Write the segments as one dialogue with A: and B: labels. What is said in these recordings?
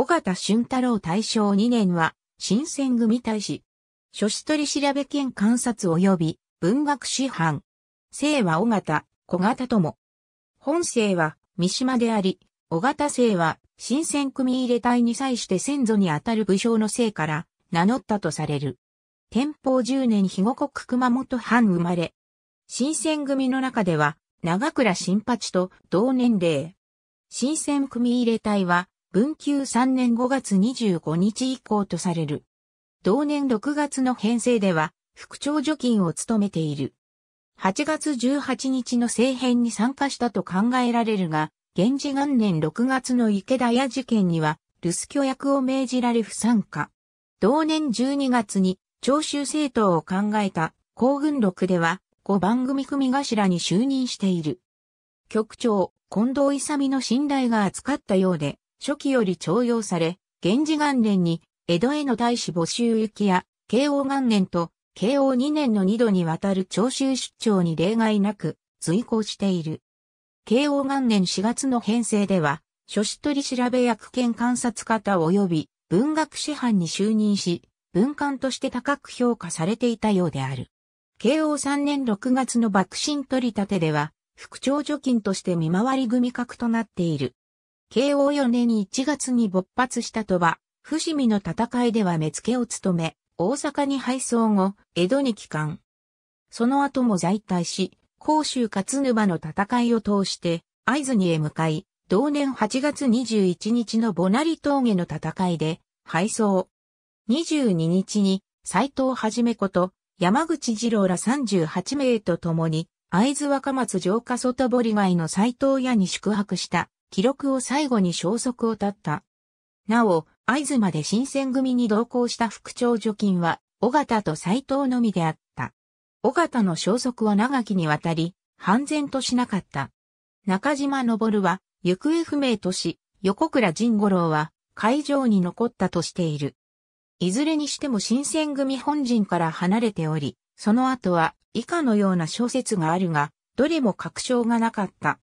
A: 尾形俊太郎大正2年は、新選組大使。書士取調べ兼観察及び文学師範。姓は尾形、小形とも。本姓は三島であり、尾形姓は新選組入れ隊に際して先祖にあたる武将の姓から名乗ったとされる。天保10年日後国熊本藩生まれ。新選組の中では長倉新八と同年齢。新選組入れ隊は文久3年5月25日以降とされる。同年6月の編成では、副長助金を務めている。8月18日の政変に参加したと考えられるが、源氏元年6月の池田屋事件には、留守居役を命じられ不参加。同年12月に、長州政党を考えた、公軍録では、5番組組頭に就任している。局長、近藤勇の信頼が扱ったようで、初期より徴用され、源氏元年に江戸への大使募集行きや、慶応元年と慶応2年の2度にわたる徴収出張に例外なく随行している。慶応元年4月の編成では、書士取調べ役兼観察方及び文学師範に就任し、文官として高く評価されていたようである。慶応3年6月の幕臣取り立てでは、副長助金として見回り組格となっている。慶応4年1月に勃発した鳥羽、伏見の戦いでは目付を務め、大阪に敗走後、江戸に帰還。その後も在隊し、甲州勝沼の戦いを通して、合津にへ向かい、同年8月21日のボナリ峠の戦いで、敗走。22日に、斎藤はじめこと、山口二郎ら38名と共に、合津若松城下外堀外の斎藤屋に宿泊した記録を最後に消息を絶った。なお、合図まで新選組に同行した副長助金は、尾形と斎藤のみであった。尾形の消息は長きにわたり、半然としなかった。中島昇は、行方不明とし、横倉仁五郎は、会場に残ったとしている。いずれにしても新選組本陣から離れており、その後は以下のような小説があるが、どれも確証がなかった。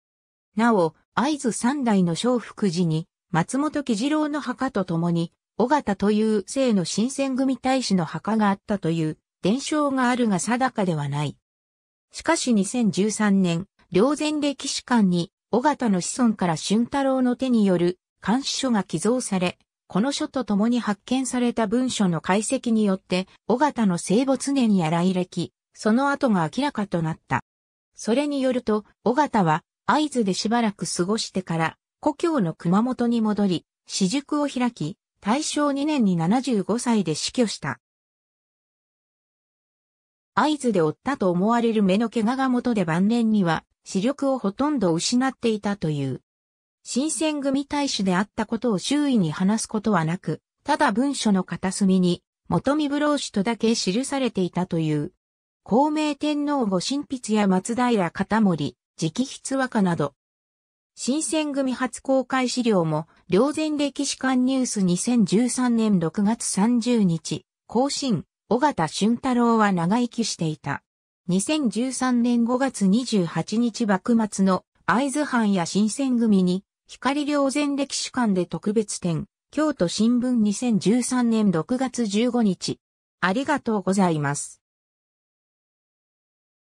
A: なお、会津三代の小福寺に、松本喜次郎の墓と共に、尾形という姓の新選組大使の墓があったという伝承があるが定かではない。しかし2013年、両前歴史館に、尾形の子孫から俊太郎の手による監視書が寄贈され、この書と共に発見された文書の解析によって、尾形の生没年や来歴、その後が明らかとなった。それによると、尾形は、会津でしばらく過ごしてから、故郷の熊本に戻り、私塾を開き、大正2年に75歳で死去した。合図で負ったと思われる目の怪我が元で晩年には視力をほとんど失っていたという。新選組大使であったことを周囲に話すことはなく、ただ文書の片隅に元見風呂氏とだけ記されていたという。孝明天皇御神筆や松平片森、直筆和歌など。新選組初公開資料も、両前歴史館ニュース2013年6月30日、更新、尾形俊太郎は長生きしていた。2013年5月28日幕末の会津藩や新選組に、光良前歴史館で特別展、京都新聞2013年6月15日。ありがとうございます。